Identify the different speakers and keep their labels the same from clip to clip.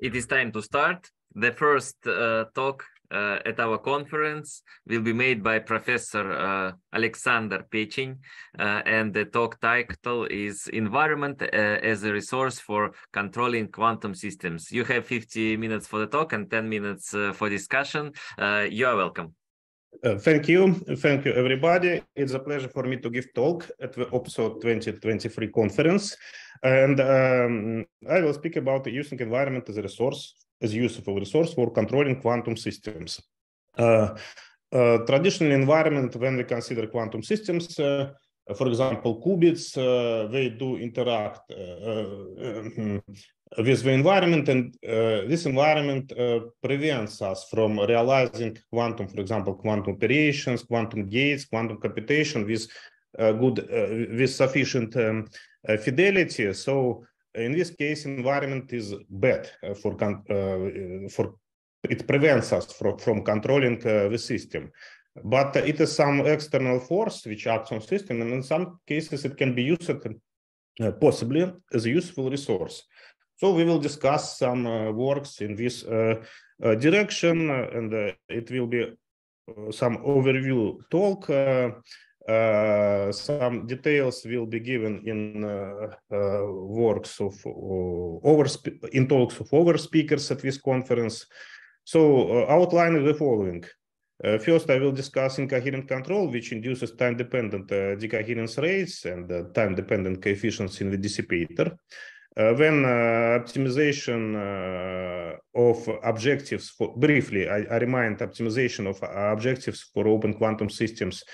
Speaker 1: it is time to start. The first uh, talk uh, at our conference will be made by Professor uh, Alexander Pechin, uh, and the talk title is Environment uh, as a Resource for Controlling Quantum Systems. You have 50 minutes for the talk and 10 minutes uh, for discussion. you are welcome.
Speaker 2: Uh, thank you. Thank you, everybody. It's a pleasure for me to give talk at the OPSO 2023 conference. And um, I will speak about using environment as a resource, as a useful resource for controlling quantum systems. Uh, uh, traditional environment, when we consider quantum systems, uh, for example, qubits, uh, they do interact uh, um, with the environment and uh, this environment uh, prevents us from realizing quantum for example quantum operations quantum gates quantum computation with uh, good uh, with sufficient um, uh, fidelity so in this case environment is bad uh, for for it prevents us from, from controlling the system but it is some external force which acts on system and in some cases it can be used possibly as a useful resource so we will discuss some uh, works in this uh, uh, direction, and it will be some overview talk. Uh, some details will be given in uh, uh, works of over in talks of over speakers at this conference. So outline the following. first, I will discuss incoherent control, which induces time-dependent decoherence rates and time-dependent coefficients in the dissipator. Uh, then uh, optimization uh, of objectives for briefly I, I, remind optimization of uh, objectives for open quantum systems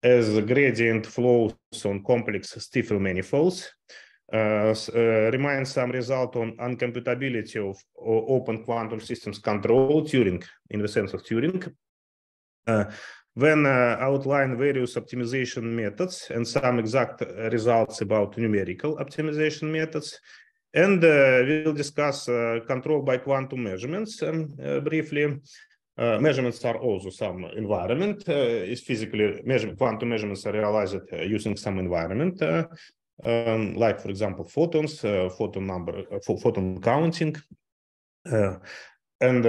Speaker 2: as gradient flows on complex Stiefel manifolds uh, uh, remind some result on uncomputability of open quantum systems control Turing in the sense of Turing then uh, outline various optimization methods and some exact results about numerical optimization methods and uh, we'll discuss uh, control by quantum measurements um, uh, briefly. Uh, measurements are also some environment uh, is physically measurement quantum measurements are realized uh, using some environment um, like for example photons photon number photon counting and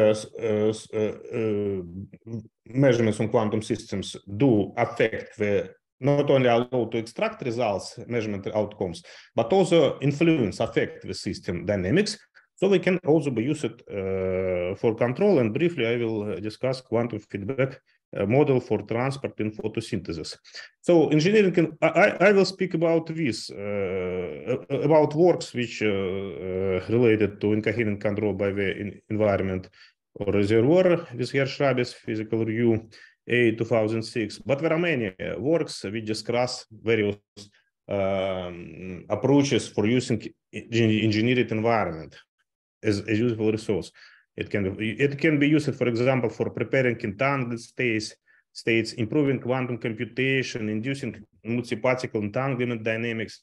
Speaker 2: measurements on quantum systems do affect the not only allow to extract results, measurement outcomes, but also influence, affect the system dynamics. So we can also be used uh, for control. And briefly, I will discuss quantum feedback uh, model for transport in photosynthesis. So engineering, can, I, I will speak about this, uh, about works which uh, uh, related to incoherent control by the environment or reservoir with Herschrabis physical review 2006. But there are many works. We discuss various um, approaches for using engineered environment as a useful resource. It can be, it can be used, for example, for preparing entangled states, states, improving quantum computation, inducing multi-particle entanglement dynamics,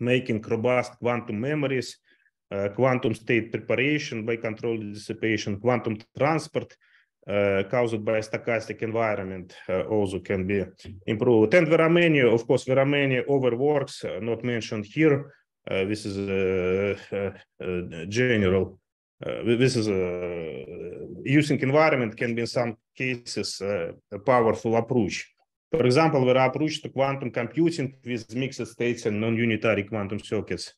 Speaker 2: making robust quantum memories, uh, quantum state preparation by controlled dissipation, quantum transport, uh, caused by stochastic environment uh, also can be improved. And there are many, of course, there are many overworks, uh, not mentioned here. Uh, this is a, general. Uh, this is a, uh, using environment can be in some cases a powerful approach. For example, there are approach to quantum computing with mixed states and non-unitary quantum circuits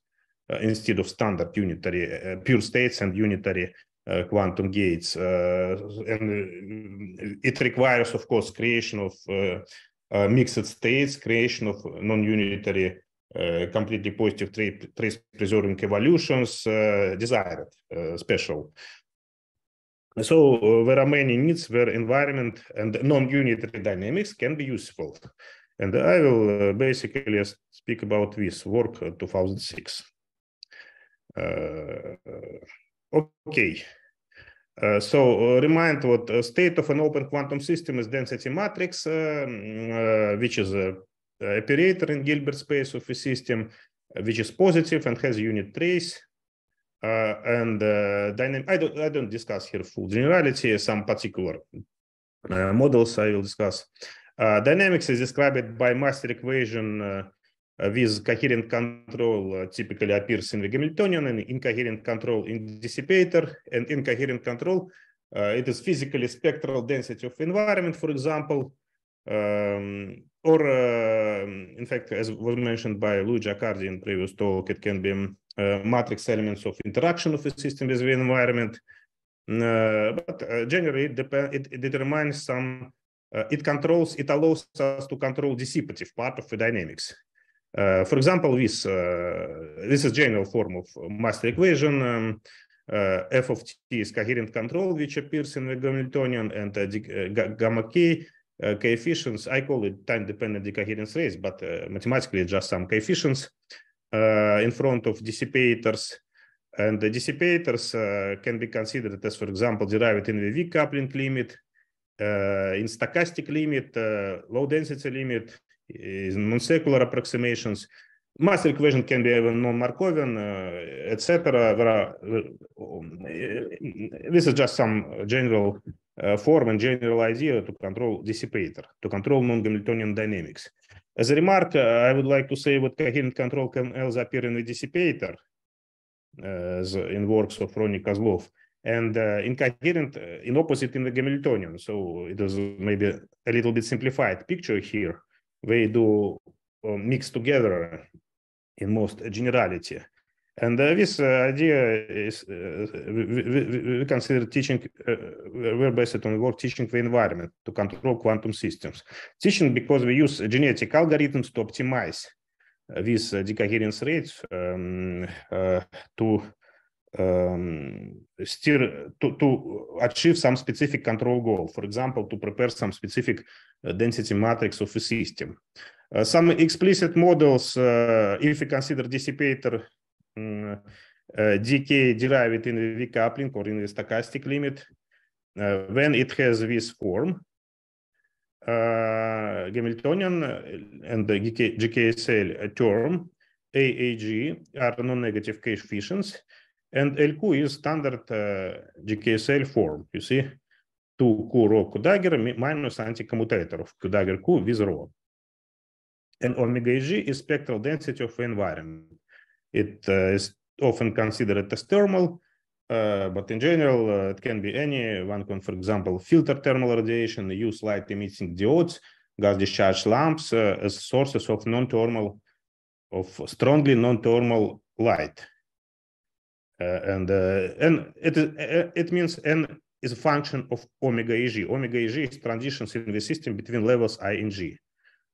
Speaker 2: instead of standard unitary pure states and unitary uh, quantum gates э, and э, it requires of course creation of mixed states creation of non-unitary completely positive tra- trace preserving evolutions desired special so there are many needs where environment and non-unitary dynamics can be useful and I will uh, basically speak about this work uh, 2006. Uh, okay, uh, so uh, remind what uh, state of an open quantum system is density matrix, uh, mm, uh, which is a, a operator in Gilbert space of a system, which is positive and has unit trace. and dynamic. I don't. I don't discuss here full generality. Some particular models I will discuss. dynamics is described by master equation with coherent control uh, typically appears in the Hamiltonian and incoherent control in dissipator and incoherent control. Uh, it is physically spectral density of environment, for example, um, or uh, in fact, as was mentioned by Louis Accardi in previous talk, it can be uh, matrix elements of interaction of a system with the environment. Uh, but uh, generally, it, depend, it, it determines some, it controls, it allows us to control dissipative part of the dynamics. Uh, for example, this uh, this is general form of master equation. Um, uh, f of t is coherent control, which appears in the Hamiltonian, and gamma k uh, coefficients. I call it time-dependent decoherence rates, but uh, mathematically it's just some coefficients uh, in front of dissipators. And the dissipators can be considered as, for example, derived in the weak coupling limit, in stochastic limit, low density limit, non circular approximations. Mass equation can be even non-Markovian, uh, etc. There are uh, this is just some general uh, form and general idea to control dissipator, to control non-Hamiltonian dynamics. As a remark, uh, I would like to say what coherent control can also appear in the dissipator uh, in works of Ronnie Kozlov and uh, incoherent uh, in opposite in the Hamiltonian. So it is maybe a little bit simplified picture here they do uh, mix together in most generality. And uh, this uh, idea is uh, we, we, consider teaching, uh, we're based on work teaching the environment to control quantum systems. Teaching because we use genetic algorithms to optimize uh, these decoherence rates um, to um, steer to, to achieve some specific control goal, for example, to prepare some specific uh, density matrix of a system. Uh, some explicit models, uh, if we consider dissipator um, uh, derived in the coupling or in the stochastic limit, uh, when it has this form, uh, Hamiltonian and the GK, GKSL term, AAG, are non-negative coefficients, and LQ is standard uh, GKSL form, you see, 2 Q rho Q dagger minus anti-commutator of Q dagger Q with And omega G is spectral density of environment. It uh, is often considered as thermal, uh, but in general, uh, it can be any. One can, for example, filter thermal radiation, use light emitting diodes, gas discharge lamps uh, as sources of non-thermal, of strongly non-thermal light. Uh, and uh, and it, is, uh, it means n is a function of omega Eg. Omega Eg is transitions in the system between levels I and G.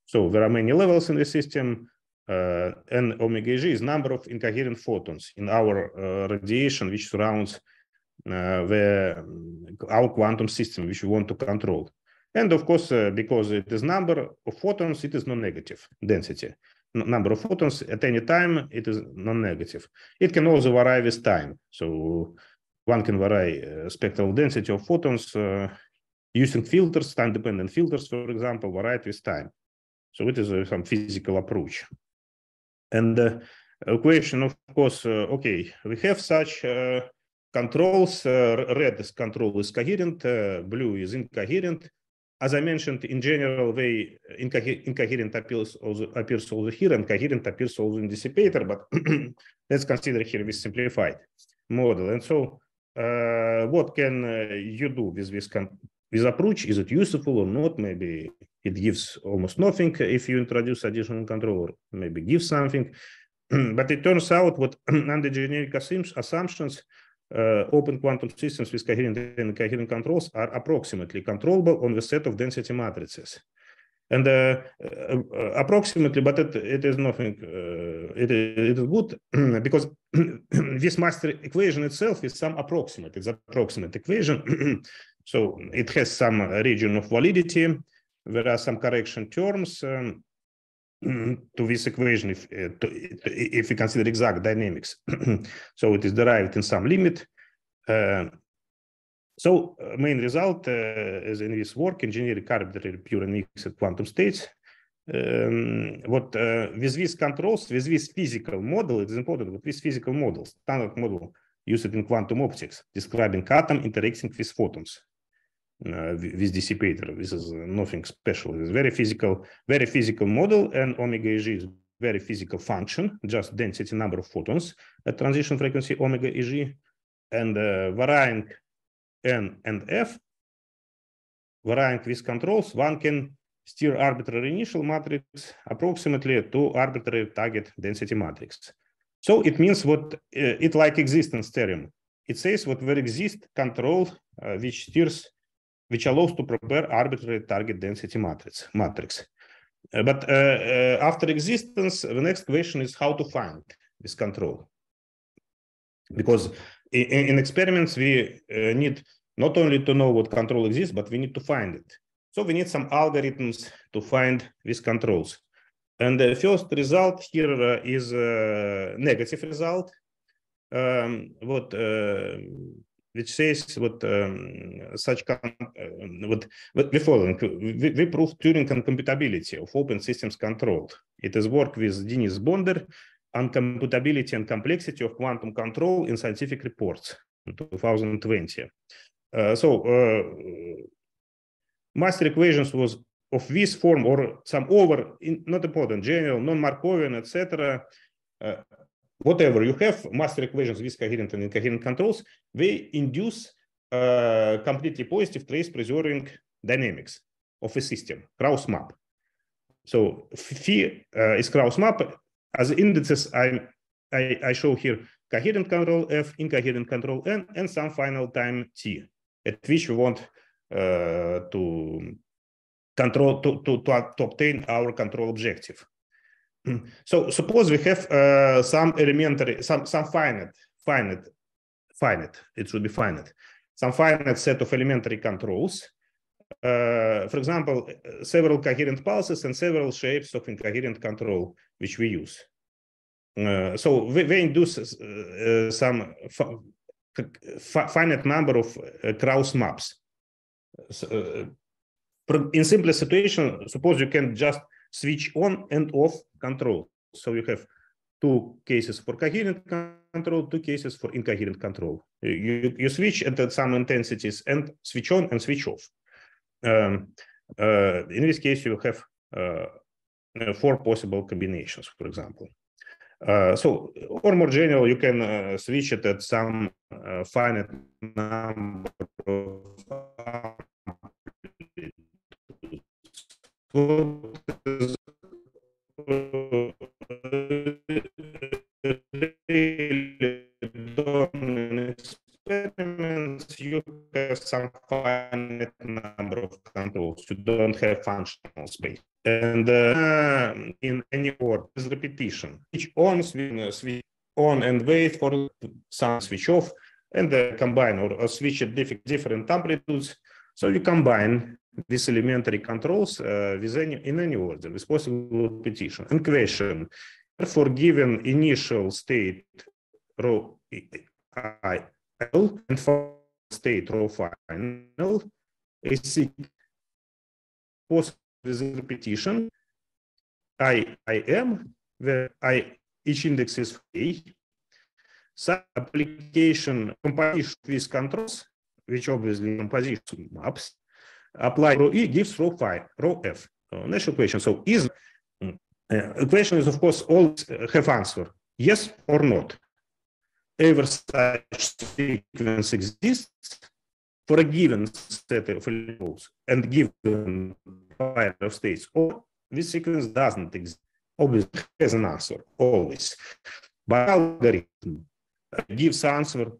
Speaker 2: So there are many levels in the system, uh, and omega Eg is number of incoherent photons in our uh, radiation which surrounds uh, the um, our quantum system which we want to control. And of course, because it is number of photons, it is non-negative density number of photons at any time, it is non-negative. It can also vary with time. So one can vary uh, spectral density of photons uh, using filters, time-dependent filters, for example, varied with time. So it is uh, some physical approach. And uh, equation, of course, uh, okay, we have such uh, controls. Uh, red is control is coherent, blue is incoherent as I mentioned, in general way, uh, incoher incoherent appears also, appears also here, and coherent appears also in dissipator, but let's consider here this simplified model. And so uh, what can uh, you do with this approach? Is it useful or not? Maybe it gives almost nothing if you introduce additional control, or maybe give something. but it turns out what under generic assumptions uh, open quantum systems with coherent and coherent controls are approximately controllable on the set of density matrices. And uh, uh approximately, but it, it is nothing, uh, it, it is good because this master equation itself is some approximate, it's approximate equation. so it has some region of validity. There are some correction terms. Um, Mm-hmm. to this equation if uh, to, if we consider exact dynamics so it is derived in some limit uh, so uh, main result uh, is in this work engineering arbitrary pure and mixed quantum states um, what uh, with these controls with this physical model it is important With this physical model standard model used in quantum optics describing atom interacting with photons uh, with dissipator. This is nothing special. It's very physical, very physical model, and omega Eg is very physical function, just density number of photons at transition frequency omega Eg, and uh, varying n and f, varying with controls, one can steer arbitrary initial matrix approximately to arbitrary target density matrix. So it means what uh, it like existence theorem. It says what will exist control uh, which steers which allows to prepare arbitrary target density matrix. matrix. Uh, but uh, uh, after existence, the next question is how to find this control. Because in, in experiments, we need not only to know what control exists, but we need to find it. So we need some algorithms to find these controls. And the first result here uh, is a negative result. Um, what uh, which says what um, such con- what, what the following we, we prove Turing uncomputability of open systems control. It is work with Denis Bonder on computability and complexity of quantum control in scientific reports in 2020. Uh, so uh, master equations was of this form or some over in, not important general non-Markovian etc. Uh, э, whatever you have, master equations with coherent and incoherent controls, they induce uh, completely positive trace preserving dynamics of a system, Krauss map. So phi uh, is Krauss map. As indices, I, I, I, show here coherent control F, incoherent control N, and some final time T, at which we want uh, to control to, to, to, to obtain our control objective. So suppose we have uh, some elementary, some some finite, finite, finite. It should be finite. Some finite set of elementary controls. Uh, for example, several coherent pulses and several shapes of incoherent control, which we use. Uh, so we, we induce uh, some finite number of uh, Krauss maps. So, uh, in simplest situation, suppose you can just switch on and off control. So you have two cases for coherent control, two cases for incoherent control. You, you switch at some intensities and switch on and switch off. Um, uh, in this case, you have uh, four possible combinations, for example. Uh, so, or more general, you can uh, switch it at some uh, finite number of experiments, you have some finite number of controls. You don't have functional space. And uh, in any word is repetition. Switch on, uh, switch on and wait for some switch off and uh, combine or, or uh, switch at diff different amplitudes. So you combine these elementary controls uh, with any, in any order with possible repetition. And question, therefore, given initial state row i l and for state row final, is possible with repetition i i m where i each index is a some application composition with controls, which obviously composition maps apply rho e gives rho phi, rho f. Uh, natural equation. So is mm, uh, equation is of course always uh, have answer yes or not. Every such sequence exists for a given set of levels and given pair of states, or this sequence doesn't exist. Obviously, has an answer always. But algorithm uh, gives answer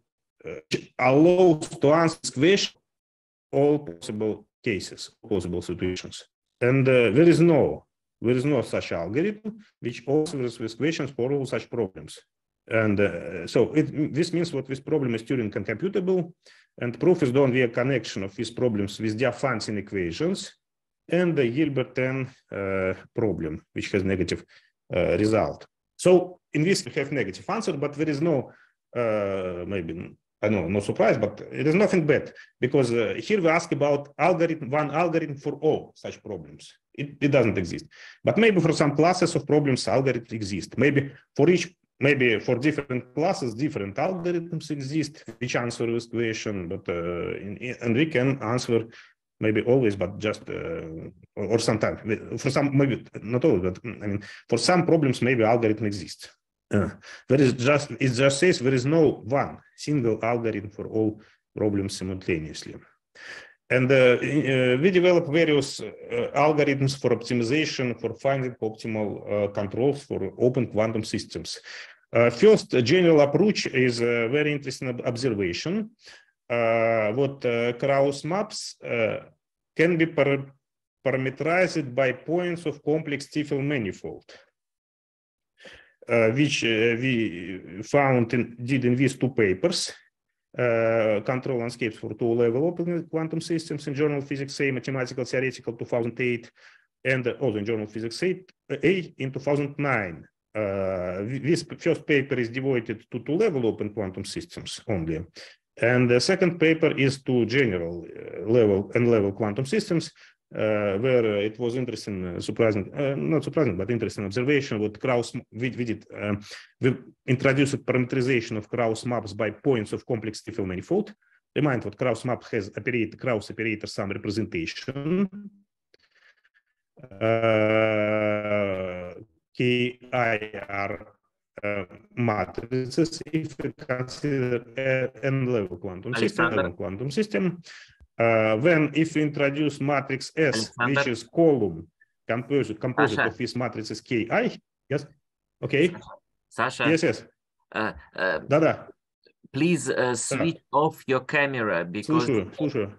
Speaker 2: uh, allows to answer question all possible cases, possible situations. And uh, there is no there is no such algorithm which answers these questions for all such problems. And uh, so it, this means what this problem is Turing computable, and proof is done via connection of these problems with the Function equations and the Hilbertian uh, problem, which has negative uh, result. So in this we have negative answer, but there is no uh, maybe I uh, know, no surprise, but it is nothing bad because uh, here we ask about algorithm, one algorithm for all such problems. It, it doesn't exist. But maybe for some classes of problems, algorithms exist. Maybe for each, maybe for different classes, different algorithms exist which answer this question. But uh, in, in, and we can answer maybe always, but just uh, or, or sometimes for some maybe not always, but mm, I mean for some problems maybe algorithm exists Э, there is just it just says there is no one single algorithm for all problems simultaneously and uh, uh, we develop various uh, algorithms for optimization for finding optimal uh, controls for open quantum systems first general approach is a very interesting observation what kraus maps can be par parameterized by points of complex Stiefel manifold which we found in, did in these two papers, uh, control landscapes for two-level open quantum systems in Journal of Physics A, Mathematical Theoretical 2008, and also oh, in Journal of Physics A, A in 2009. Uh, this first paper is devoted to two-level open quantum systems only. And the second paper is to general level and level quantum systems, uh, where uh, it was interesting, uh, surprising, uh, not surprising, but interesting observation. What Kraus we, we did, we introduced parameterization of Kraus maps by points of complex field manifold. Remind what Kraus map has operator Kraus operator some representation. KIR uh, matrices if we consider an level quantum system, level quantum system. Uh, then if you introduce matrix S, Alexander? which is column composite, composite of this matrix is KI, yes, okay.
Speaker 1: Sasha. Yes, yes. Uh, uh, Please uh, switch off your camera because слушаю, слушаю.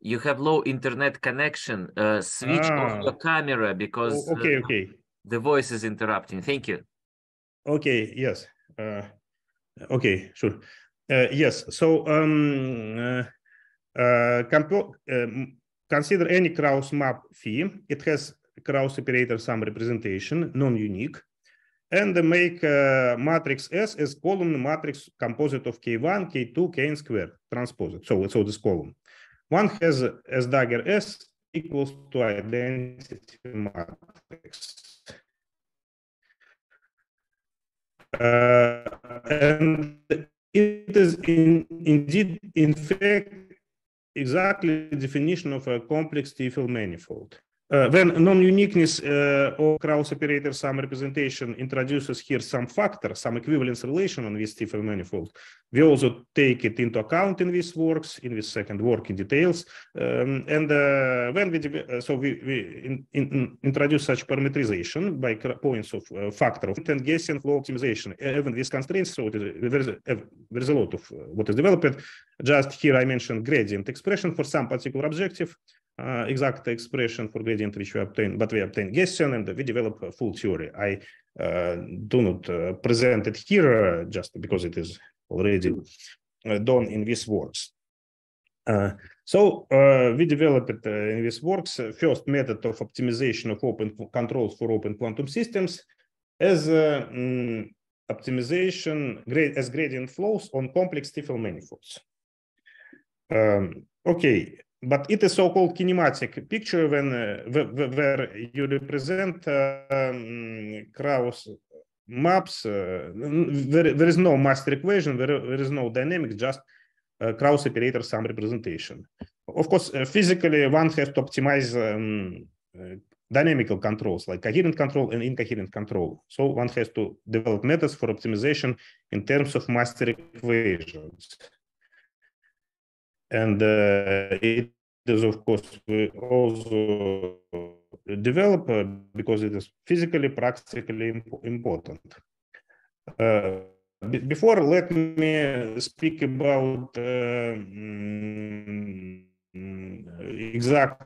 Speaker 1: you have low internet connection. Uh, switch ah. off your camera because oh, okay, uh, okay. the voice is interrupting. Thank you.
Speaker 2: Okay, yes. Uh, okay, sure. Uh, yes, so um, Э, э, consider any Krauss map phi. It has Krauss operator sum representation, non-unique. And make э, matrix S as column matrix composite of K1, K2, Kn squared, transposed. So, so this column. One has S dagger S equals to identity matrix. Uh, and it is in, indeed, in fact, exactly the definition of a complex T-field manifold. Uh, then non-uniqueness uh, of Krauss operator sum representation introduces here some factor, some equivalence relation on this Stiffer manifold. We also take it into account in these works, in this second work in details. Um, and uh, when we, uh, so we, we in, in, introduce such parametrization by points of uh, factor of and Gaussian flow optimization, uh, even these constraints, so there, is a, there is a lot of what is developed. Just here I mentioned gradient expression for some particular objective uh, exact expression for gradient which we obtain, but we obtain Gaussian and we develop a full theory. I uh, do not uh, present it here just because it is already done in these works. so we developed in these works first method of optimization of open controls for open quantum systems as um, optimization as gradient flows on complex Stiefel manifolds. Um, okay, but it is so-called kinematic picture when uh, where you represent uh, um, Kraus maps. Uh, there, there is no master equation. There, there is no dynamics. Just uh, Kraus operator sum representation. Of course, uh, physically one has to optimize um, uh, dynamical controls like coherent control and incoherent control. So one has to develop methods for optimization in terms of master equations and uh, it is of course also develop uh, because it is physically practically imp important uh, before let me speak about mm, exact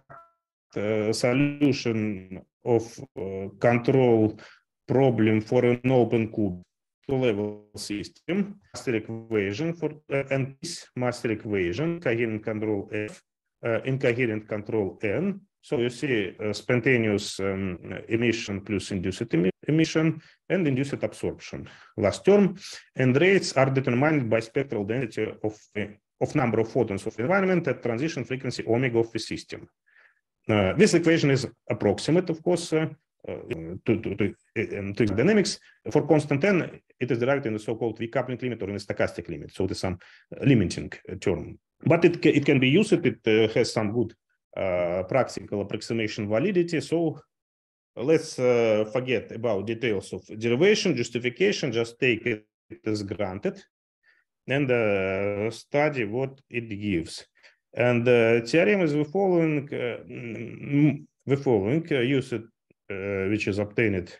Speaker 2: uh, solution of uh, control problem for an open cube. 2 level system, master equation for uh, and this master equation, coherent control F, uh, incoherent control N. So you see uh, spontaneous um, emission plus induced em emission and induced absorption last term. And rates are determined by spectral density of, uh, of number of photons of environment at transition frequency omega of the system. Uh, this equation is approximate, of course, uh, uh, um, to, to, uh, um, to dynamics. For constant n, it is derived in the so-called recoupling limit or in the stochastic limit. So it is some uh, limiting term, but it it can be used. It has some good uh, practical approximation validity. So let's uh, forget about details of derivation, justification, just take it as granted and uh, study what it gives. And the theorem is the following, mm, mm, the following, use it which is obtained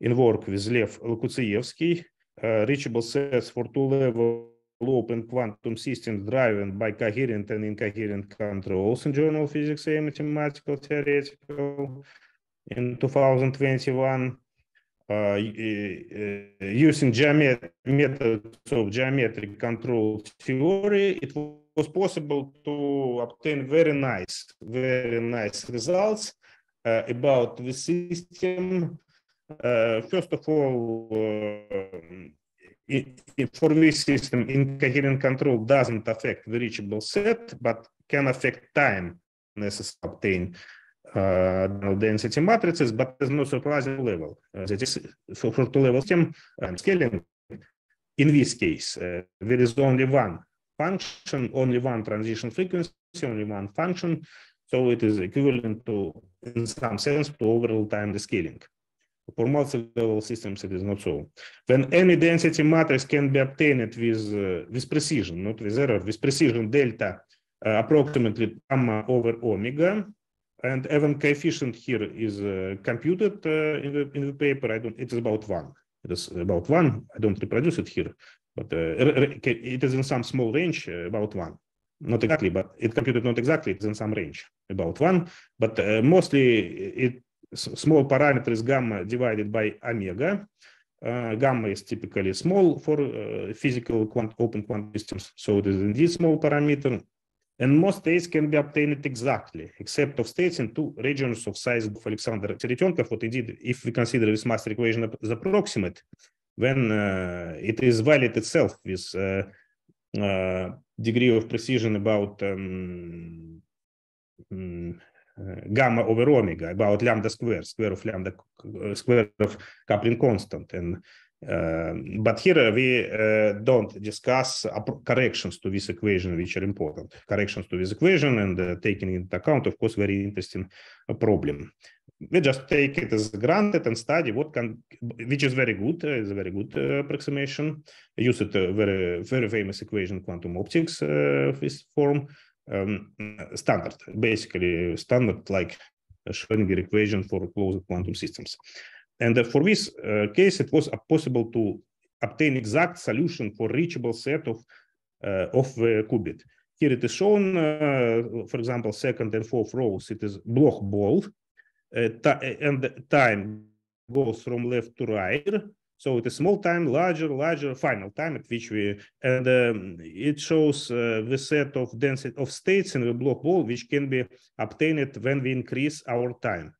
Speaker 2: in work with Lev Lukutsievsky, reachable sets for two-level open quantum systems driven by coherent and incoherent controls in Journal of Physics A Mathematical Theoretical in 2021. Uh, э, э, using methods of geometric control theory, it was possible to obtain very nice, very nice results uh, about the system, uh, first of all, uh, it, for this system, incoherent control doesn't affect the reachable set, but can affect time necessary to obtain uh, density matrices, but there's no surprising level. Uh, that is for, for two level system um, scaling. In this case, uh, there is only one function, only one transition frequency, only one function, so it is equivalent to, in some sense, to overall time scaling. For multi-level systems, it is not so. When any density matrix can be obtained with, uh, with precision, not with error, with precision delta uh, approximately gamma over omega, and even coefficient here is uh, computed uh, in the, in, the, paper. I don't. It is about one. It is about one. I don't reproduce it here, but uh, it is in some small range, uh, about one not exactly, but it computed not exactly, it's in some range, about one, but uh, mostly it small parameter is gamma divided by omega. Uh, gamma is typically small for uh, physical quant open quantum systems, so it is indeed small parameter. And most states can be obtained exactly, except of states in two regions of size of Alexander Teretyunkov. What indeed, if we consider this master equation as approximate, when uh, it is valid itself with uh, Э, degree of precision about um, gamma over omega, about lambda square, square of lambda, э, square of coupling constant. And but here we don't discuss corrections to this equation, which are important. Corrections to this equation and uh, taking into account, of course, very interesting problem we just take it as granted and study what can, which is very good, uh, is a very good uh, approximation. I use it a uh, very very famous equation quantum optics uh, this form um, standard, basically standard like Schrodinger equation for closed quantum systems. And uh, for this uh, case, it was possible to obtain exact solution for reachable set of of the qubit. Here it is shown, for example, second and fourth rows. It is block ball uh, uh, and the time goes from left to right. So it is small time, larger, larger final time at which we and um, it shows uh, the set of density of states in the block wall which can be obtained when we increase our time.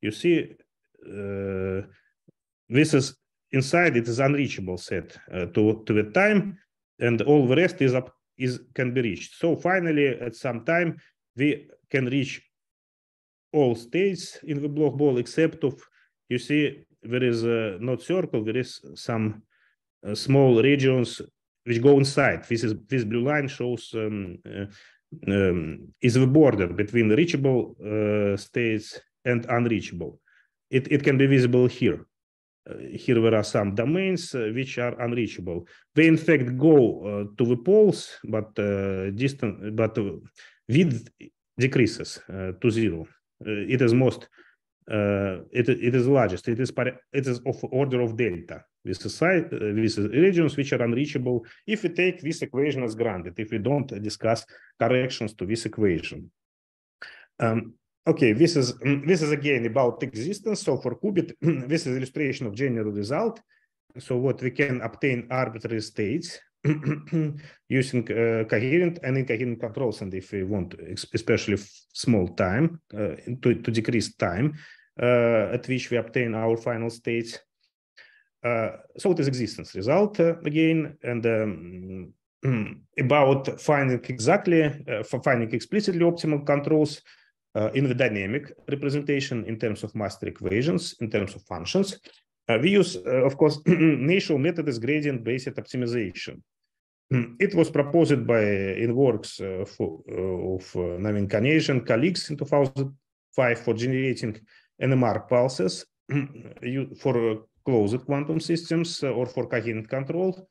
Speaker 2: You see, uh, this is inside it is unreachable set uh, to to the time, and all the rest is up is can be reached. So finally, at some time we can reach all states in the block ball except of you see there is a uh, not circle there is some uh, small regions which go inside this is this blue line shows um, uh, um, is the border between the reachable uh, states and unreachable it, it can be visible here uh, here there are some domains uh, which are unreachable they in fact go to the poles but uh, but width decreases to zero it is most uh, it, it is largest. It is it is of order of delta. This is side. uh, this is regions which are unreachable if we take this equation as granted. If we don't discuss corrections to this equation. Um, okay, this is this is again about existence. So for qubit, this is illustration of general result. So what we can obtain arbitrary states using uh, coherent and incoherent controls. And if we want, especially small time, uh, to, to decrease time uh, at which we obtain our final state, uh, so it is existence result uh, again, and um, about finding exactly, for finding explicitly optimal controls in the dynamic representation in terms of master equations, in terms of functions, uh, we use, uh, of course, natural method is gradient-based optimization. It was proposed by InWorks uh, for, uh, of uh, э, Navin Kanesian colleagues in 2005 for generating NMR pulses for э, closed quantum systems э, or for coherent control.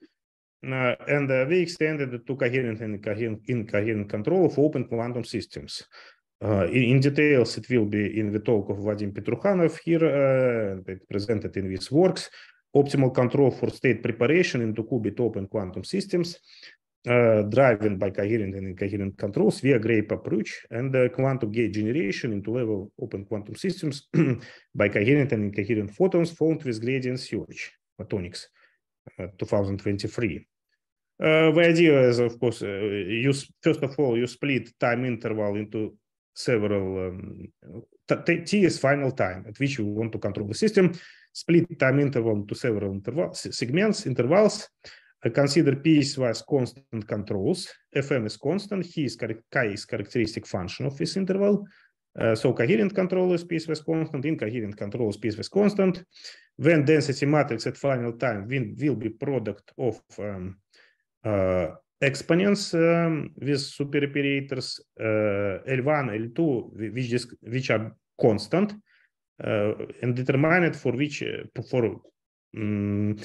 Speaker 2: and they extended it to coherent and coherent, incoherent control of open quantum systems. In, in, details, it will be in the talk of Vadim Petrukhanov here, and it presented in these works optimal control for state preparation into qubit open quantum systems, uh, driven by coherent and incoherent controls via grape approach and uh, quantum gate generation into level open quantum systems by coherent and incoherent photons formed with gradient search, photonics, uh, 2023. Uh, the idea is, of course, uh, you first of all, you split time interval into several um, t, t is final time at which you want to control the system split time interval into several intervals, segments, intervals. I uh, consider P is constant controls. Fm is constant. He is chi is characteristic function of this interval. Uh, so coherent control is piecewise constant, incoherent control is piecewise constant. When density matrix at final time will, will be product of um, uh, exponents um, with superoperators uh, L1, L2, which, is, which are constant. Э, and determined for which э, for um,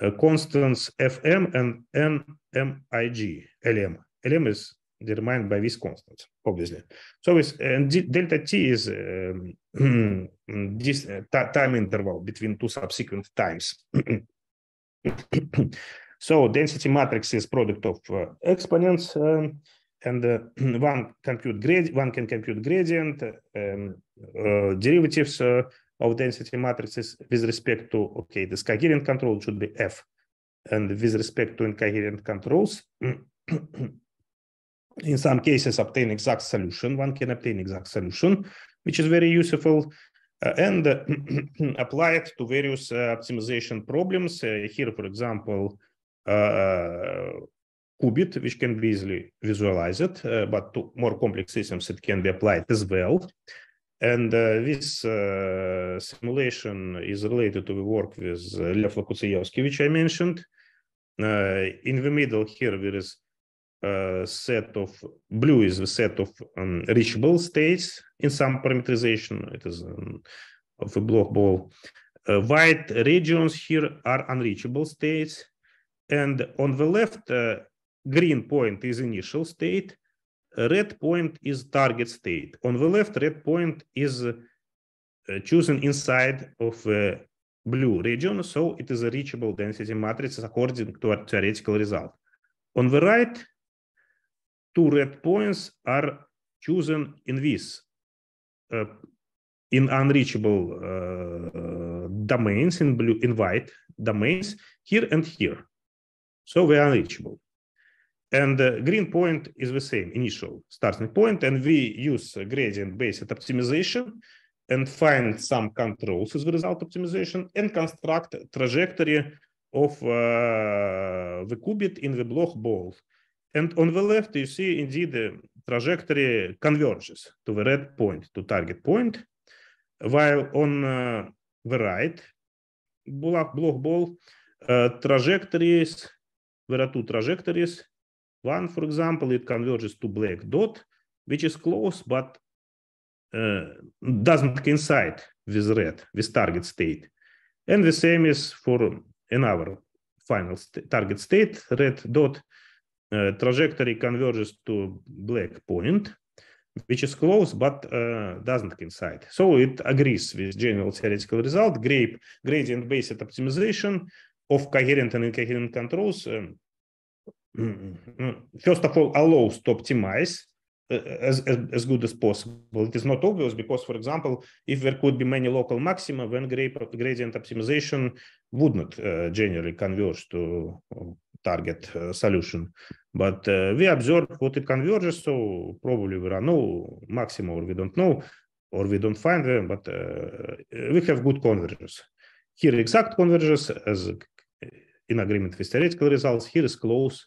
Speaker 2: э, constants fm and nmig lm lm is determined by this constant obviously so it's and d, delta t is um, this uh, time interval between two subsequent times so density matrix is product of uh, exponents um, and uh, one compute grad one can compute gradient um, uh, derivatives uh, of density matrices with respect to, okay, this coherent control should be F. And with respect to incoherent controls, in some cases obtain exact solution. One can obtain exact solution, which is very useful. Uh, and apply it to various uh, optimization problems. Uh, here, for example, uh, qubit, which can be easily visualized, uh, but to more complex systems it can be applied as well. And uh, this uh, simulation is related to the work with Lev uh, Lakutsiyevsky, which I mentioned. Uh, in the middle here, there is a uh, set of blue is the set of um, reachable states in some parameterization. It is um, of a block ball. Uh, white regions here are unreachable states. And on the left, green point is initial state red point is target state. On the left, red point is uh, chosen inside of uh, blue region, so it is a reachable density matrix according to our theoretical result. On the right, two red points are chosen in this, uh, in unreachable uh, domains, in blue, in white domains, here and here. So they are unreachable. And uh, green point is the same initial starting point, and we use gradient-based optimization and find some controls as a result optimization and construct trajectory of uh, the qubit in the block ball. And on the left, you see indeed the trajectory converges to the red point, to target point, while on uh, the right block, block ball, uh, trajectories, there are two trajectories one, for example, it converges to black dot, which is close but uh, doesn't coincide with red, with target state. And the same is for another final st target state, red dot uh, trajectory converges to black point, which is close but uh, doesn't coincide. So it agrees with general theoretical result, grape, gradient-based optimization of coherent and incoherent controls um, first of all allows to optimize э, э, as, as, as, good as possible. It is not obvious because, for example, if there could be many local maxima, then gradient optimization would not uh, generally converge to target uh, solution. But uh, we observe what it converges, so probably there are no maxima, or we don't know, or we don't find them, but we have good convergence. Here, exact converges as in agreement with theoretical results. Here is close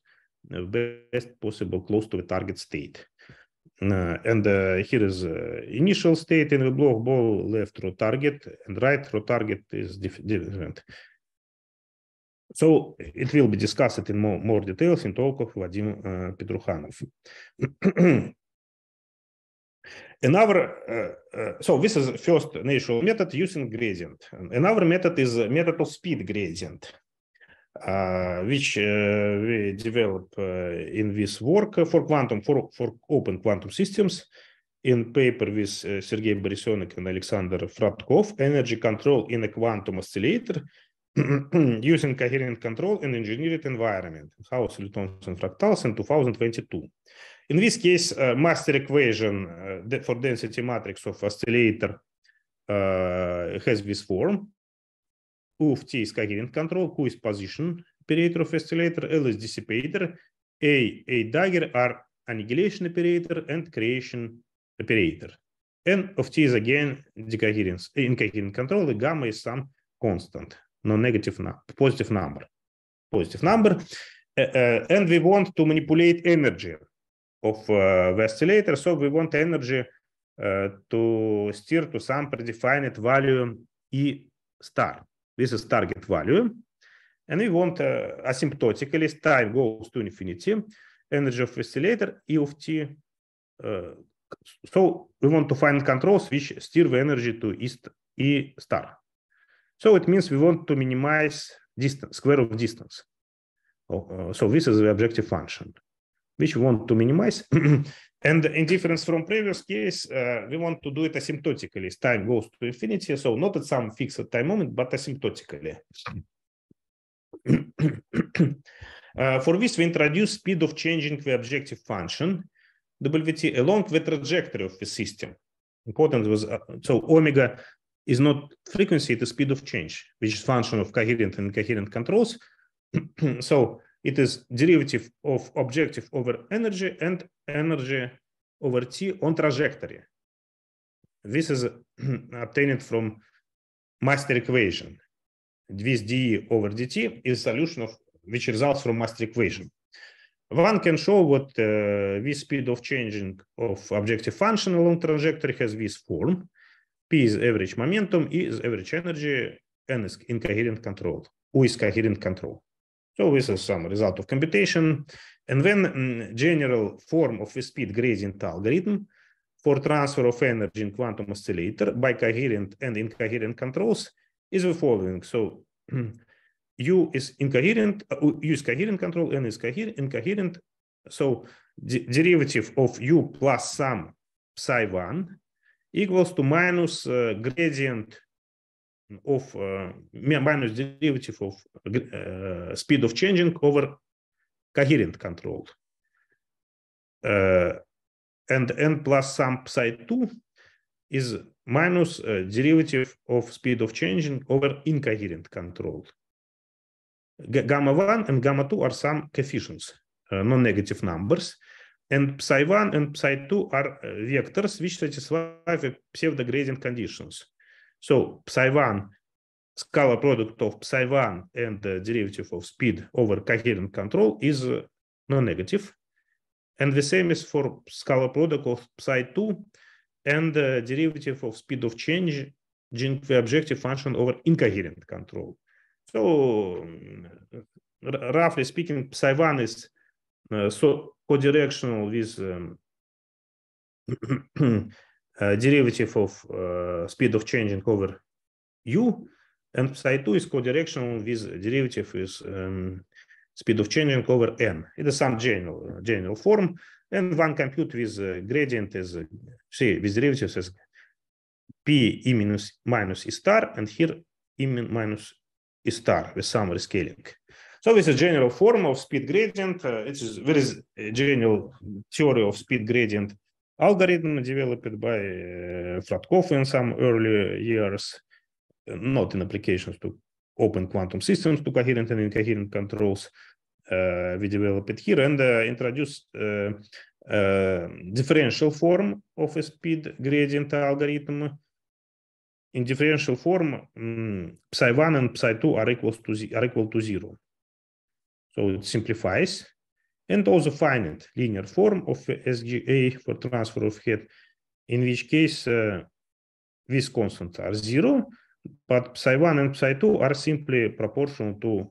Speaker 2: best possible close to the target state. Uh, and uh, here is uh, initial state in the block ball, left row target, and right row target is different. So it will be discussed in more, more details in talk of Vadim uh, Petruhanov. Another, uh, uh, so this is first initial method using gradient. Another method is method of speed gradient. Uh, which uh, we develop uh, in this work for quantum, for, for open quantum systems in paper with uh, Sergei Borisonik and Alexander Fratkov, Energy Control in a Quantum Oscillator using Coherent Control in Engineered Environment, House Lutons and Fractals in 2022. In this case, uh, master equation uh, for density matrix of oscillator has this form. UFT is coherent control, Q is position operator of oscillator, L is dissipator, A, A dagger are annihilation operator and creation operator. N of T is again decoherence, incoherent control, gamma is some constant, no negative, no, positive number. Positive number. Uh, uh, and we want to manipulate energy of uh, the oscillator, so we want energy uh, to steer to some predefined value E star. This is target value. And we want uh, asymptotically time goes to infinity, energy of oscillator E of t. Uh, so we want to find controls which steer the energy to E star. So it means we want to minimize distance, square of distance. Oh, uh, so this is the objective function, which we want to minimize. And in difference from previous case, uh, we want to do it asymptotically. As time goes to infinity, so not at some fixed time moment, but asymptotically. uh, for this, we introduce speed of changing the objective function, WT, along the trajectory of the system. Important was, uh, so omega is not frequency, it is speed of change, which is function of coherent and incoherent controls. so it is derivative of objective over energy and energy over t on trajectory. This is obtained from master equation. This dE over dt is solution of which results from master equation. One can show what uh, speed of changing of objective function along trajectory has this form. P is average momentum, E is average energy, N is incoherent control, U is coherent control. So this is some result of computation. And then um, mm, general form of the speed gradient algorithm for transfer of energy in quantum oscillator by coherent and incoherent controls is the following. So mm, U is incoherent, uh, U is coherent control, N is coherent, incoherent. So derivative of U plus sum psi 1 equals to minus uh, gradient of uh, minus derivative of uh, speed of changing over coherent control. Uh, and n plus some psi 2 is minus uh, derivative of speed of changing over incoherent control. G gamma 1 and gamma 2 are some coefficients, uh, non-negative numbers. And psi 1 and psi 2 are э, vectors which satisfy the pseudo-gradient conditions. So Psi1, scalar product of Psi1 and the э, derivative of speed over coherent control is э, non-negative. And the same is for scalar product of Psi2 and the э, derivative of speed of change during the objective function over incoherent control. So roughly speaking, Psi1 is uh, so co-directional with um, Э, derivative of э, speed of changing over u, and psi 2 is co-directional with derivative is um, speed of changing over n. It is some general э, general form, and one compute with gradient as see with derivatives as p e minus minus e star, and here e minus e star with some rescaling. So this a general form of speed gradient. Uh, it is very general theory of speed gradient algorithm developed by uh, in some early years, not in applications to open quantum systems to coherent and incoherent controls. Uh, we developed here and uh, introduced э, differential form of a speed gradient algorithm. In differential form, um, psi one and psi two are equal to are equal to zero. So it simplifies and also finite linear form of SGA for transfer of head, in which case uh, these constants are zero, but psi1 and psi2 are simply proportional to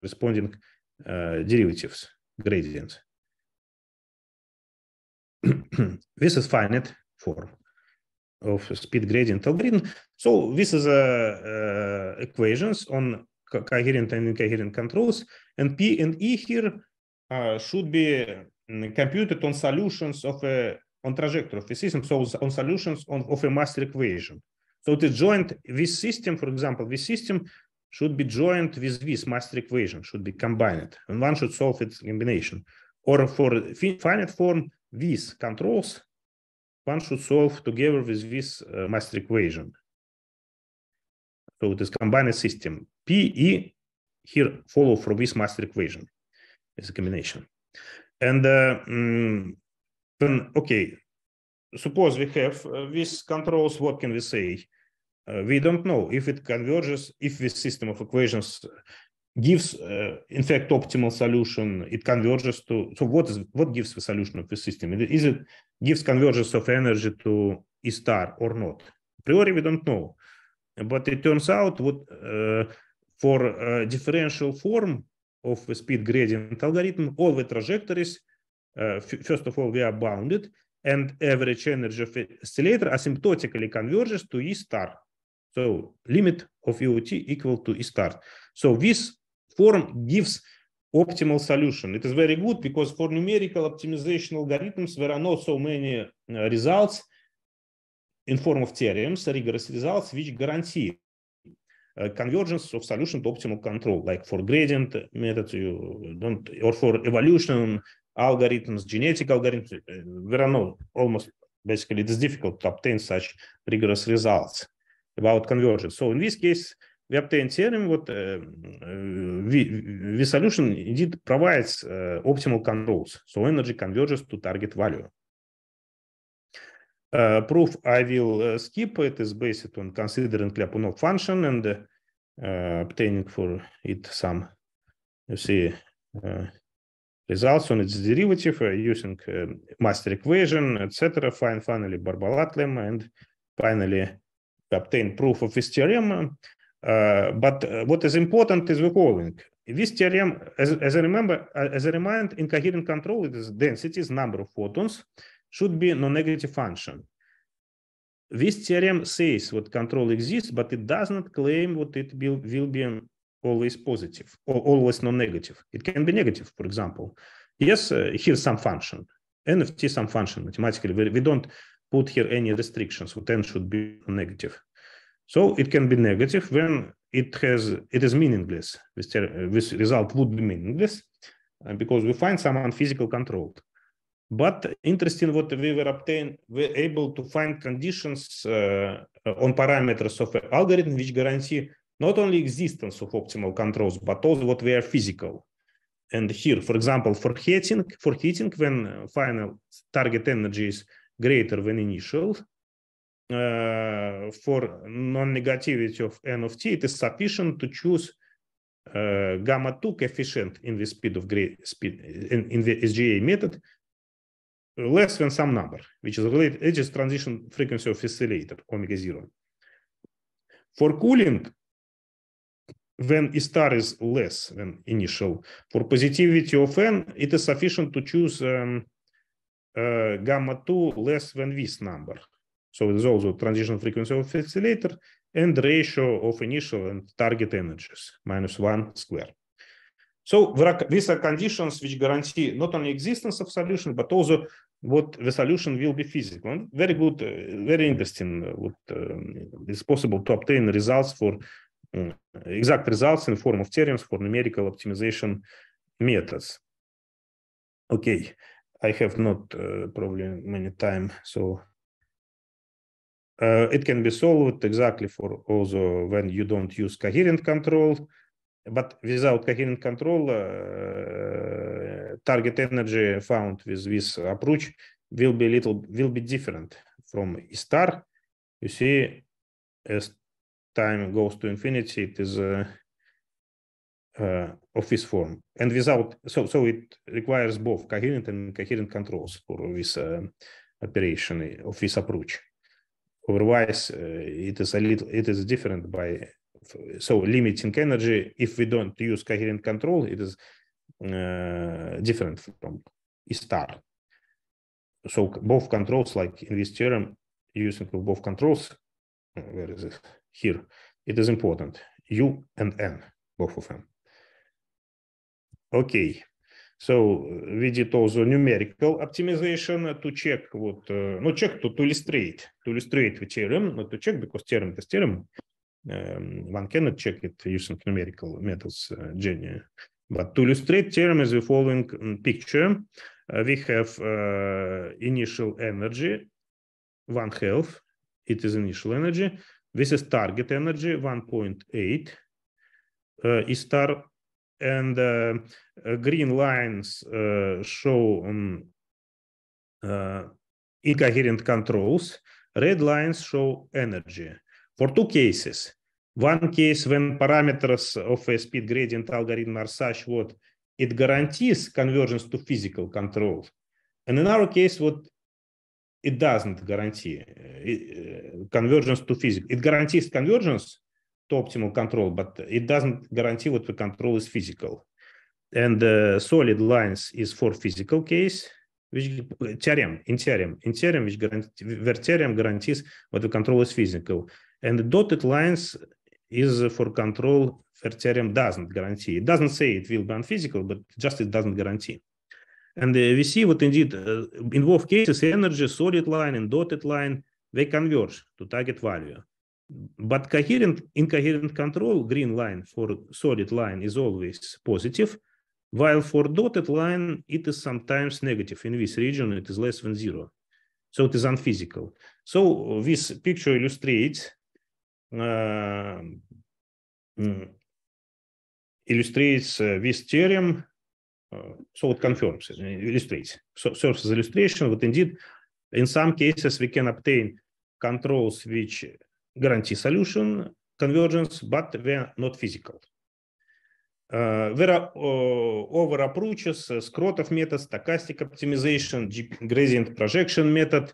Speaker 2: corresponding uh, derivatives, gradients. this is finite form of speed gradient algorithm. So this is a, uh, uh, equations on co coherent and incoherent controls, and P and E here uh, should be mm, computed on solutions of a on trajectory of a system, so on solutions on, of a master equation. So it is joined this system, for example, this system should be joined with this master equation, should be combined, and one should solve its combination. Or for finite form, these controls, one should solve together with this uh, master equation. So it is combined system. PE here follow from this master equation. It's a combination. And uh, mm, then, okay, suppose we have uh, these controls, what can we say? Uh, we don't know if it converges, if this system of equations gives uh, in fact optimal solution it converges to so what is what gives the solution of the system is it gives convergence of energy to e star or not a priori we don't know but it turns out what uh, for differential form of the speed gradient algorithm, all the trajectories, uh, first of all, they are bounded, and average energy of oscillator asymptotically converges to E star. So limit of EOT equal to E star. So this form gives optimal solution. It is very good because for numerical optimization algorithms, there are not so many uh, results in form of theorems, rigorous results, which guarantee Э, convergence of solution to optimal control, like for gradient methods, you don't, or for evolution algorithms, genetic algorithms. Э, there are no almost basically it's difficult to obtain such rigorous results about convergence. So in this case, we obtain theorem. What uh, the solution indeed provides uh, optimal controls, so energy converges to target value. Uh, proof I will э, skip it is based on considering Lyapunov function and э, obtaining for it some, you see, results on its derivative using master equation, etc. Fine. finally Barbalat lemma and finally obtain proof of this theorem. Uh, but uh, what is important is the following. This theorem, as, as I remember, as I remind, in coherent control, it is densities, number of photons, should be non-negative function. This theorem says what control exists, but it does not claim what it will, will be always positive or always non-negative. It can be negative, for example. Yes, uh, here's some function, NFT some function mathematically. We, we don't put here any restrictions, so n should be negative. So it can be negative when it has it is meaningless. This, uh, this result would be meaningless uh, because we find some unphysical control. But interesting what we were obtained, we were able to find conditions uh, on parameters of an algorithm which guarantee not only existence of optimal controls, but also what we are physical. And here, for example, for heating, for heating, when uh, final target energy is greater than initial, uh, for non-negativity of n of t, it is sufficient to choose uh, gamma 2 coefficient in the speed of speed in, in the SGA method less than some number, which is related edges transition frequency of oscillator, omega zero. For cooling, when E star is less than initial, for positivity of n, it is sufficient to choose um, uh, gamma 2 less than this number. So it is also transition frequency of oscillator and ratio of initial and target energies, minus 1 square. So these are conditions which guarantee not only existence of solution, but also what the solution will be physical. very good, uh, very interesting. Uh, what um, uh, it's possible to obtain results for mm, exact results in form of theorems for numerical optimization methods. Okay, I have not uh, probably many time, so uh, it can be solved exactly for also when you don't use coherent control but without coherent control, uh, target energy found with this approach will be little will be different from e star. You see, as time goes to infinity, it is uh, uh, of this form, and without so so it requires both coherent and coherent controls for this uh, operation of this approach. Otherwise, uh, it is a little it is different by so limiting energy if we don't use coherent control it is uh, different from e star so both controls like in this theorem using both controls where is it here it is important u and n both of them okay so we did also numerical optimization to check what, uh, no check to, to illustrate, to illustrate the theorem, not to check because theorem is theorem, um, one cannot check it using numerical methods, uh, But to illustrate theorem is the following mm, picture. Uh, we have uh, initial energy, one half. It is initial energy. This is target energy, 1.8 uh, E star. And uh, uh, green lines uh, show um, incoherent controls. Red lines show energy for two cases. One case when parameters of a speed gradient algorithm are such what it guarantees convergence to physical control. And in our case, what it doesn't guarantee uh, uh convergence to physical. It guarantees convergence to optimal control, but it doesn't guarantee what the control is physical. And uh, solid lines is for physical case, which uh, theorem, in theorem, in theorem, which guarantee, where theorem guarantees what the control is physical. And the dotted lines is for control Fertarium doesn't guarantee. It doesn't say it will be unphysical, but just it doesn't guarantee. And uh, we see what indeed uh, in both cases, energy, solid line and dotted line, they converge to target value. But coherent, incoherent control, green line for solid line is always positive, while for dotted line, it is sometimes negative. In this region, it is less than zero. So it is unphysical. So this picture illustrates illustrates э, э, this theorem. Э, so it confirms, illustrates, so serves as illustration. But indeed, in some cases, we can obtain controls which guarantee solution convergence, but they're not physical. Uh, there are uh, approaches, uh, Scrotov method, stochastic optimization, gradient projection method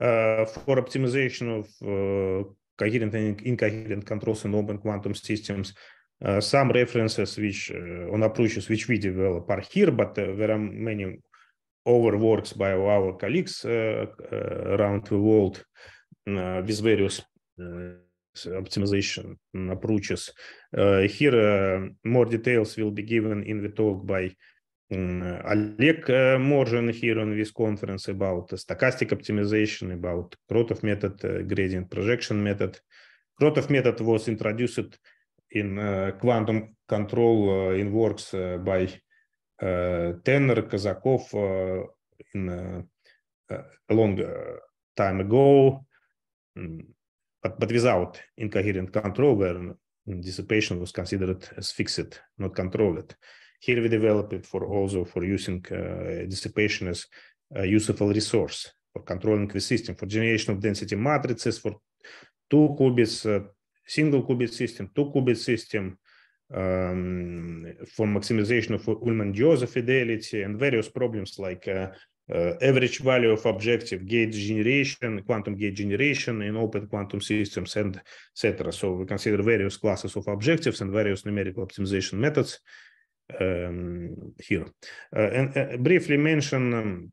Speaker 2: uh, for optimization of coherent and incoherent controls in open quantum systems. Uh, some references which uh, on approaches which we develop are here, but uh, there are many overworks by our colleagues uh, uh, around the world with various optimization approaches. here, more details will be given in the talk by Oleg Morjan here on this conference about stochastic optimization, about Krotov method, э, gradient projection method. Krotov method was introduced in uh, quantum control uh, in works uh, by Tenner, Kazakov in, a long time ago, but, but without incoherent control, where dissipation was considered as fixed, not controlled. Here we develop it for also for using uh, dissipation as a uh, useful resource for controlling the system, for generation of density matrices, for two qubits, uh, single qubit system, two qubit system, um, for maximization of Ullmann-Joseph fidelity and various problems like uh, uh, average value of objective gate generation, quantum gate generation in open quantum systems, and etc. So we consider various classes of objectives and various numerical optimization methods um, here. Uh, and uh, briefly mention um,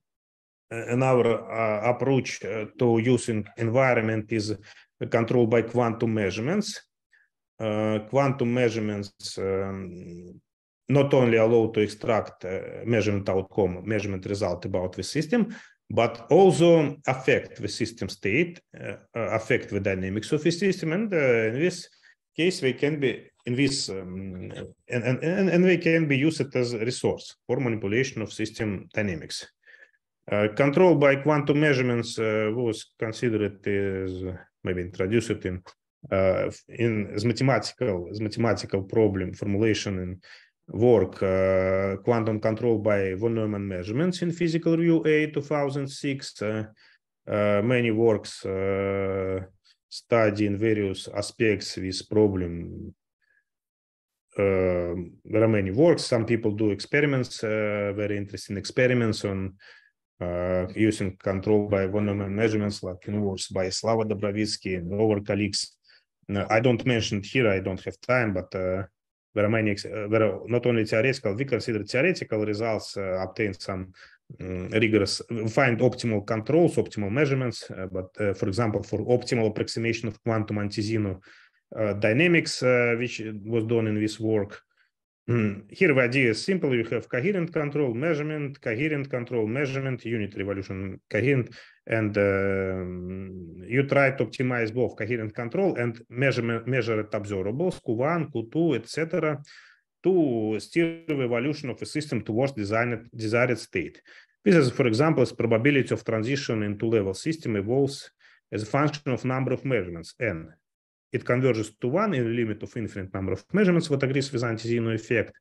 Speaker 2: and our uh, approach uh, to using environment is controlled by quantum measurements. quantum measurements um, not only allow to extract measurement outcome, measurement result about the system, but also affect the system state, uh, affect the dynamics of the system, and uh, in this case, they can be in this um, and, and, and, and they can be used as a resource for manipulation of system dynamics. Uh, control by quantum measurements uh, was considered as maybe introduced in uh, in as mathematical as mathematical problem formulation and work uh, quantum control by von Neumann measurements in Physical Review A 2006. Uh, uh, many works studying various aspects this problem um, there are many works. Some people do experiments, uh, very interesting experiments on uh, using control by volume measurements, like in works by Slava Dobrovitsky and our colleagues. I don't mention it here. I don't have time, but uh, there are many. Uh, there are not only theoretical. We consider theoretical results uh, obtain some mm, rigorous find optimal controls, optimal measurements. but for example, for optimal approximation of quantum antizino Э, dynamics э, which was done in this work. Here the idea is simple. You have coherent control, measurement, coherent control, measurement, unit revolution, coherent, and uh, you try to optimize both coherent control and measurement, measured observables, Q1, Q2, etc., to steer the evolution of a system towards desired, desired state. This is, for example, the probability of transition in two-level system evolves as a function of number of measurements, n it converges to one in limit of infinite number of measurements what agrees with anti-zeno effect,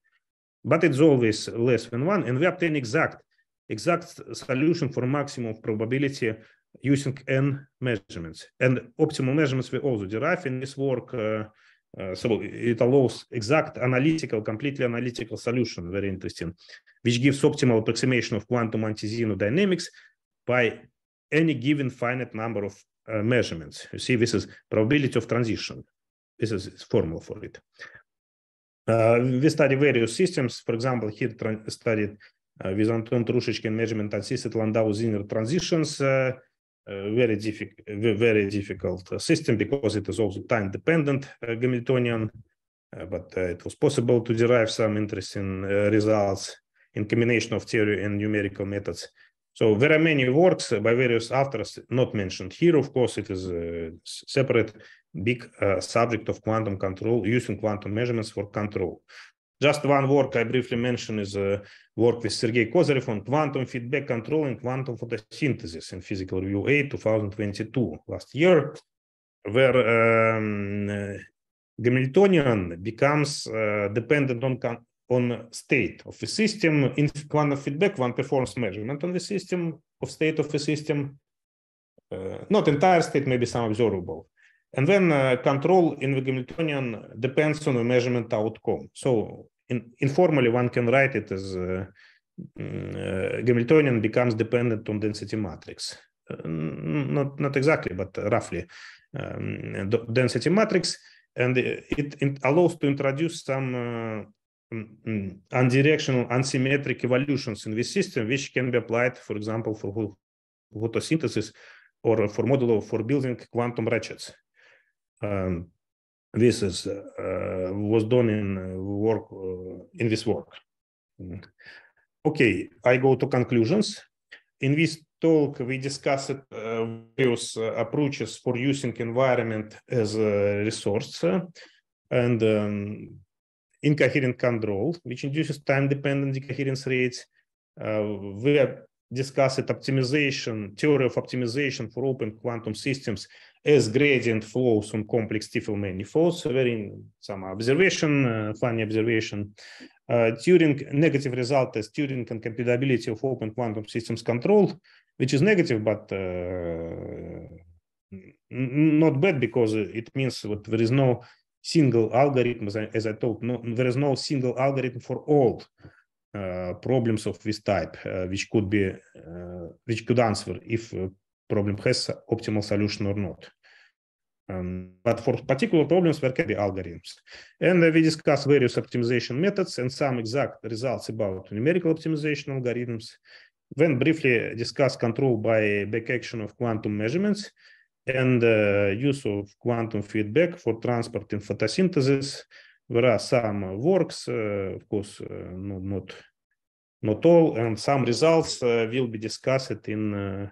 Speaker 2: but it's always less than one, and we obtain exact exact solution for maximum probability using n measurements. And optimal measurements we also derive in this work. Uh, uh, so it allows exact analytical, completely analytical solution, very interesting, which gives optimal approximation of quantum anti-zeno dynamics by any given finite number of uh, measurements. You see, this is probability of transition. This is formula for it. Uh, we study various systems. For example, here studied uh, with Anton Trushichkin measurement assisted Landau Zinner transitions. Uh, uh very, very difficult uh, system because it is also time dependent Hamiltonian, uh, but it was possible to derive some interesting results in combination of theory and numerical methods. So there are many works by various authors, not mentioned here. Of course, it is a uh, separate big uh, subject of quantum control, using quantum measurements for control. Just one work I briefly mentioned is a uh, work with Sergei Kozarev on quantum feedback control and quantum photosynthesis in Physical Review A 2022, last year, where um, Hamiltonian uh, becomes uh, dependent on on state of a system in one of feedback one performs measurement on the system of state of a system uh, not entire state maybe some observable and then uh, control in the Hamiltonian depends on the measurement outcome so in, informally one can write it as uh, mm, uh Hamiltonian becomes dependent on density matrix uh, not not exactly but roughly um, density matrix and it, it, allows to introduce some uh, undirectional, unsymmetric evolutions in this system, which can be applied, for example, for photosynthesis or for modulo for building quantum ratchets. Um, this is uh, uh was done in uh, work uh, in this work. Mm. Okay, I go to conclusions. In this talk, we discussed uh, various uh, approaches for using environment as a resource, and um, incoherent control, which induces time-dependent decoherence rates. Uh, we discussed optimization, theory of optimization for open quantum systems as gradient flows on complex Stiefel manifolds, so very some observation, uh, funny observation. Uh, Turing negative result as Turing computability of open quantum systems control, which is negative, but uh, not bad because it means that there is no single algorithms, as I told, no, there is no single algorithm for all uh, problems of this type, uh, which could be, uh, which could answer if problem has optimal solution or not. Um, but for particular problems, there can be algorithms. And we discuss various optimization methods and some exact results about numerical optimization algorithms. Then briefly discuss control by back action of quantum measurements and uh, use of quantum feedback for transport in photosynthesis. There are some works, uh, of course, uh, no, not not all, and some results uh, will be discussed in, uh,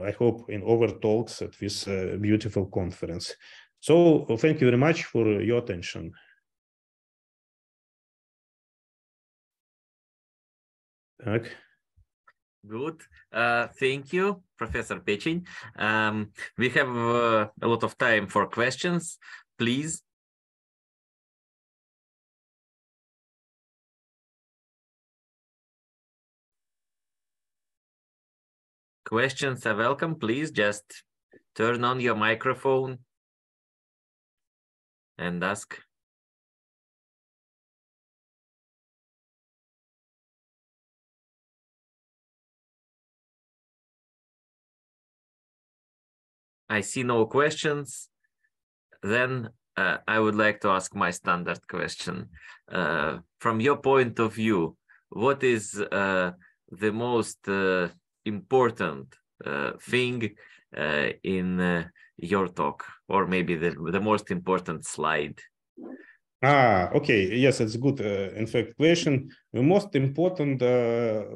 Speaker 2: I hope, in over talks at this uh, beautiful conference. So thank you very much for your attention.
Speaker 1: Okay. Good. Uh, thank you, Professor Pechin. Um, we have uh, a lot of time for questions. Please. Questions are welcome. Please just turn on your microphone and ask. I see no questions, then uh, I would like to ask my standard question. Uh, from your point of view, what is uh, the most uh, important uh, thing uh, in your talk, or maybe the, the most important slide?
Speaker 2: Ah, okay. Yes, it's good. in fact, question. The most important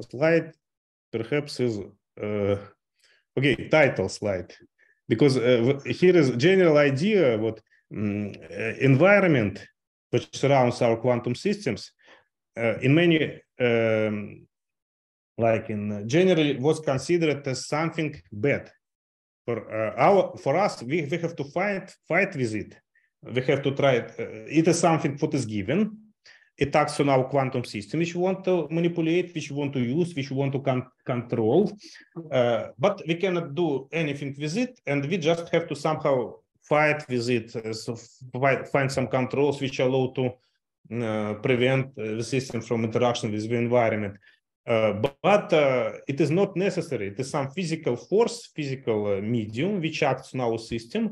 Speaker 2: slide, perhaps, is okay title slide because uh, here is general idea what um, э, environment which surrounds our quantum systems uh, in many um, like in generally was considered as something bad for uh, our for us we, we have to fight fight with it we have to try it, it is something what is given on our quantum system which you want to manipulate, which you want to use, which you want to con control. Uh, but we cannot do anything with it, and we just have to somehow fight with it, э, so find some controls which allow to uh, prevent the system from interaction with the environment. but it is not necessary. It is some physical force, physical medium which acts on our system,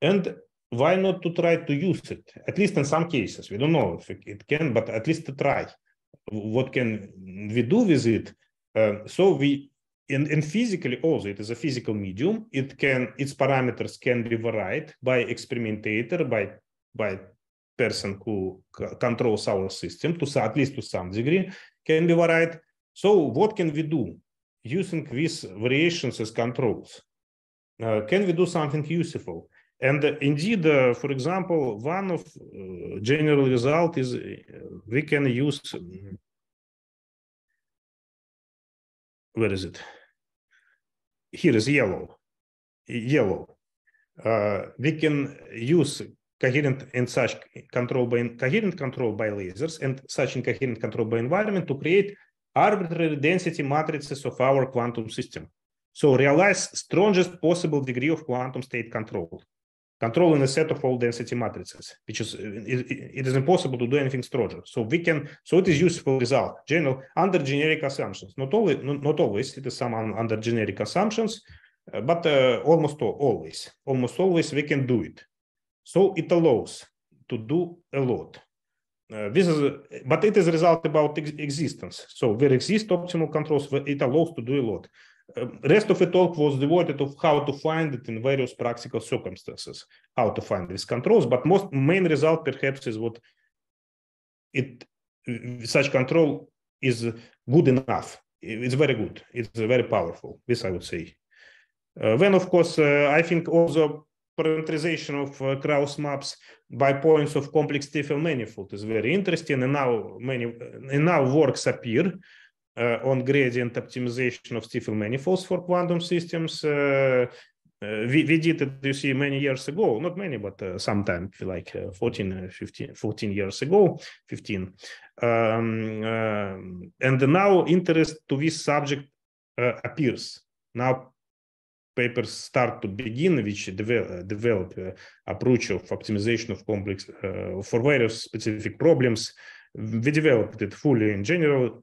Speaker 2: and why not to try to use it? At least in some cases, we don't know if it can, but at least to try. What can we do with it? Uh, so we and, and physically also it is a physical medium. It can its parameters can be varied by experimentator, by by person who controls our system to at least to some degree can be varied. So what can we do using these variations as controls? Uh, can we do something useful? And indeed, uh, for example, one of uh, general result is uh, we can use, um, where is it? Here is yellow, yellow. Uh, we can use coherent and such control by coherent control by lasers and such incoherent control by environment to create arbitrary density matrices of our quantum system. So realize strongest possible degree of quantum state control controlling a set of all density matrices, which is it is impossible to do anything stronger. So we can so it is useful result general under generic assumptions. Not only not always it is some under generic assumptions, uh, but uh, almost always almost always we can do it. So it allows to do a lot. Uh, this is, but it is a result about ex existence. So where exist optimal controls, it allows to do a lot. Э, rest of the talk was devoted of how to find it in various practical circumstances, how to find these controls. But most main result perhaps is what it such control is good enough. It's very good. It's very powerful. This I would say. Uh, then of course uh, I think also parameterization of uh, Krauss maps by points of complex TFL manifold is very interesting, and now many and now works appear on gradient optimization of stiffer manifolds for quantum systems. we, we did it, you see, many years ago, not many, but э, sometime like э, 14, э, 15, 14 years ago, 15. Um, and now interest to this subject appears. Now papers start to begin, which develop, develop uh, approach of optimization of complex uh, for various specific problems. We developed it fully in general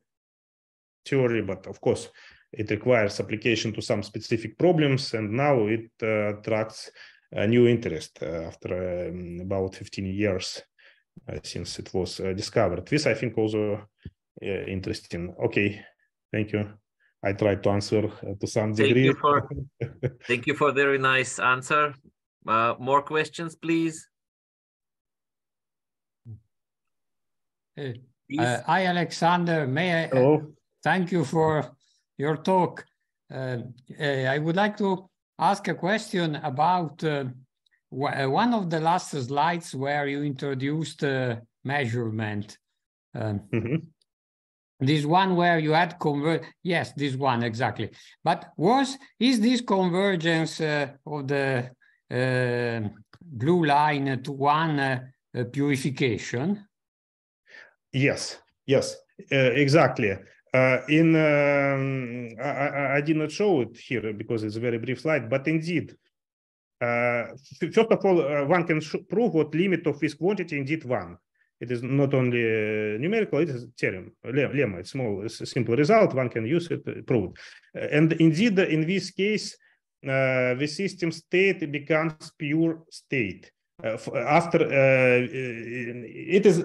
Speaker 2: theory, but of course, it requires application to some specific problems, and now it uh, attracts a uh, new interest uh, after um, about 15 years since it was discovered. This, I think, also interesting. Okay, thank you. I tried to answer to some degree. Thank
Speaker 1: you for, thank you for very nice answer. Uh, more questions, please. Hey, Uh, I, Alexander, may I? Hello. Thank you for your talk. Uh, uh, I would like to ask a question about uh, uh, one of the last slides where you introduced uh, measurement. mm -hmm. This one where you had convert, yes, this one exactly. But was is this convergence uh, of the um, blue line to one purification?
Speaker 2: Yes, yes, exactly. Uh, in um, I, I, did not show it here because it's a very brief slide, but indeed, uh, first of all, uh, one can prove what limit of this quantity indeed one. It is not only uh, numerical; it is theorem, lemma. It's small, it's a simple result. One can use it, uh, prove it. Uh, and indeed, in this case, the system state becomes pure state. Uh, after uh, it is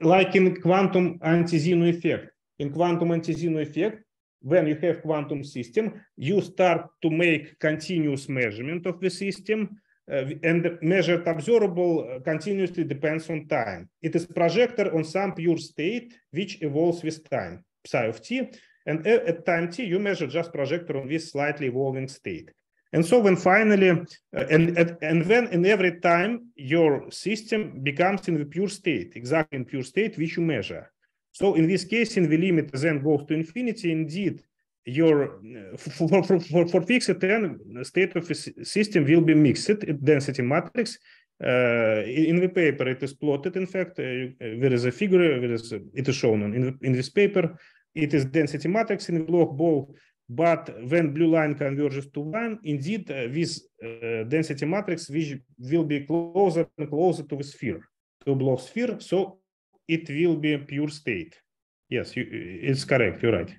Speaker 2: like in quantum anti-zeno effect in quantum antizino effect, when you have quantum system, you start to make continuous measurement of the system uh, and the measured observable uh, continuously depends on time. It is projector on some pure state which evolves with time, psi of t. And at time t, you measure just projector on this slightly evolving state. And so when finally, uh, and, and then in every time your system becomes in the pure state, exactly in pure state, which you measure. So in this case, in the limit then goes to infinity, indeed, your uh, for, for, for, for fixed n state of system will be mixed density matrix. Uh, in the paper, it is plotted. In fact, uh, uh there is a figure. There is it is shown in the, in this paper. It is density matrix in the log ball. But when blue line converges to one, indeed, uh, this uh, density matrix which will be closer and closer to the sphere, to block sphere. So it will be a pure state. Yes, you, it's correct. You're right.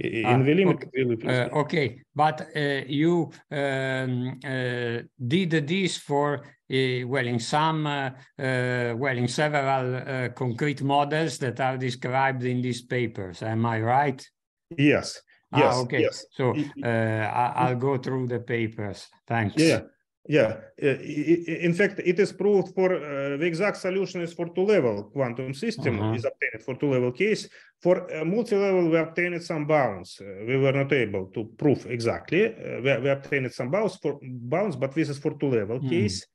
Speaker 2: In the ah, limit,
Speaker 1: okay. Uh, okay. but uh, you um, uh, did this for uh, well in some uh, uh, well in several concrete models that are described in these papers. Am I right? Yes. Ah, yes. okay. Yes. So I'll go through the papers. Thanks. Yeah. Yeah,
Speaker 2: in fact, it is proved for uh, the exact solution is for two-level quantum system uh-huh. is obtained for two-level case. For uh, multi-level, we obtained some bounds. Uh, we were not able to prove exactly. Uh, we, we obtained some bounds for bounds, but this is for two-level mm. case.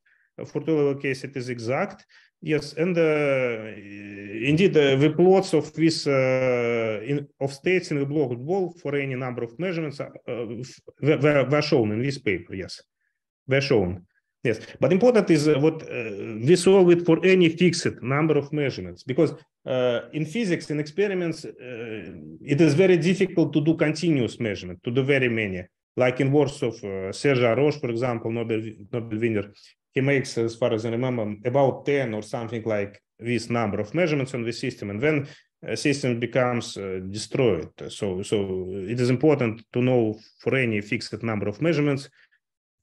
Speaker 2: Uh, for two-level case, it is exact. Yes, and uh, indeed, the plots of this in, of states in the block wall for any number of measurements were, were shown in this paper. Yes they shown. Yes, but important is uh, what uh, we solve it for any fixed number of measurements because uh, in physics in experiments uh, it is very difficult to do continuous measurement to do very many. Like in works of uh, Serge Roche, for example, Nobel Nobel winner, he makes, as far as I remember, about ten or something like this number of measurements on the system, and then a uh, system becomes destroyed. So, so it is important to know for any fixed number of measurements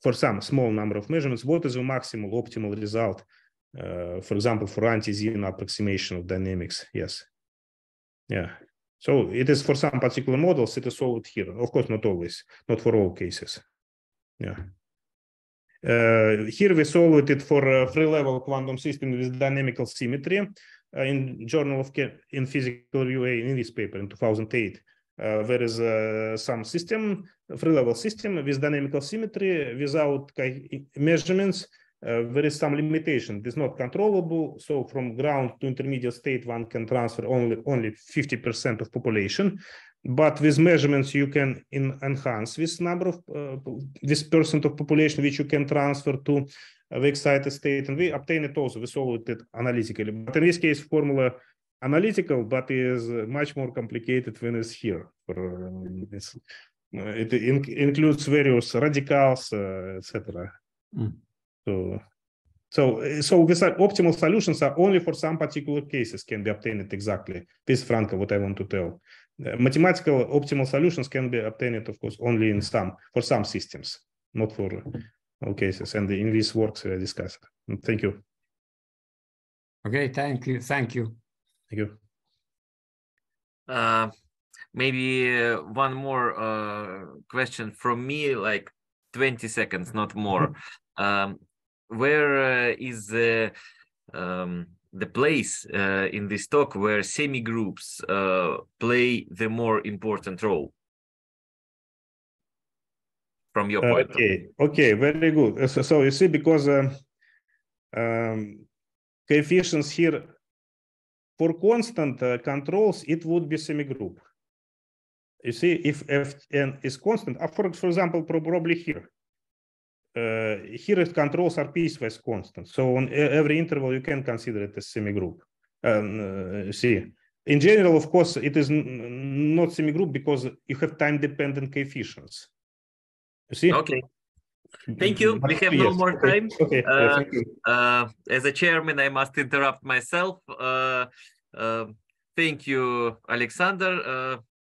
Speaker 2: for some small number of measurements, what is the maximal optimal result? Uh, for example, for anti-Zeno approximation of dynamics. Yes. Yeah. So it is for some particular models, it is solved here. Of course, not always, not for all cases. Yeah. Uh, here we solved it for a free level quantum system with dynamical symmetry uh, in Journal of in Physical UA in this paper in 2008 there is some system, free-level system with dynamical symmetry without measurements. Э, there is some limitation. It is not controllable. So from ground to intermediate state, one can transfer only only 50% of population. But with measurements, you can in, enhance this number of uh, this percent of population which you can transfer to uh, the excited state, and we obtain it also. We solve it analytically. But in this case, formula analytical, but is much more complicated than is here. For, um, it in includes various radicals, uh, etc. Mm. So, so, so these optimal solutions are only for some particular cases can be obtained exactly. This, Franco, what I want to tell. Uh, mathematical optimal solutions can be obtained, of course, only in some for some systems, not for all uh, cases. And in these works, we discussed. Thank you.
Speaker 1: Okay, thank you, thank you. Thank you. Uh, maybe uh, one more uh, question from me, like 20 seconds, not more. Um, where uh, is the um, the place uh, in this talk where semi groups uh, play the more important role? From your point. okay.
Speaker 2: Okay. Very good. So, so you see, because um, um, coefficients here for constant uh, controls, it would be semigroup. You see, if Fn is constant, uh, for, for example, probably here, uh, here controls are piecewise constant. So on every interval, you can consider it as semigroup. Um, uh, see, in general, of course, it is not semigroup because you have time-dependent coefficients. You
Speaker 1: see? Okay. Thank you. We have no more time. Okay. Uh, uh, as a chairman, I must interrupt myself. Uh, uh thank you, Alexander. Uh,